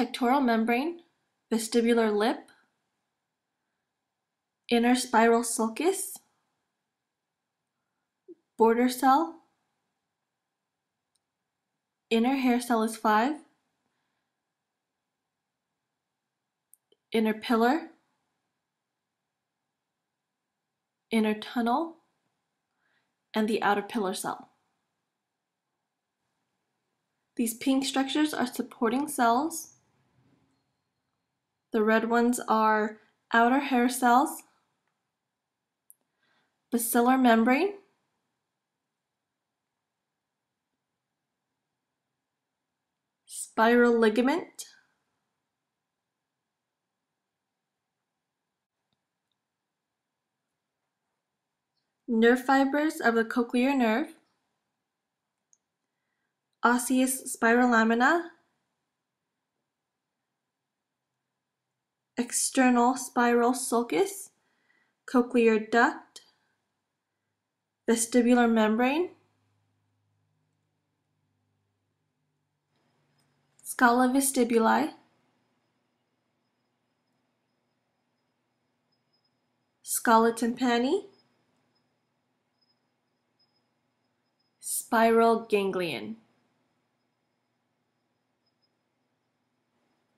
Pectoral membrane, vestibular lip, inner spiral sulcus, border cell, inner hair cell is 5, inner pillar, inner tunnel, and the outer pillar cell. These pink structures are supporting cells the red ones are outer hair cells, bacillar membrane, spiral ligament, nerve fibers of the cochlear nerve, osseous spiral lamina, external spiral sulcus, cochlear duct, vestibular membrane, scala vestibuli, scala tympani, spiral ganglion.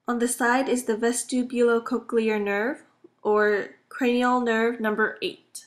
On the side is the vestibulocochlear nerve or cranial nerve number 8.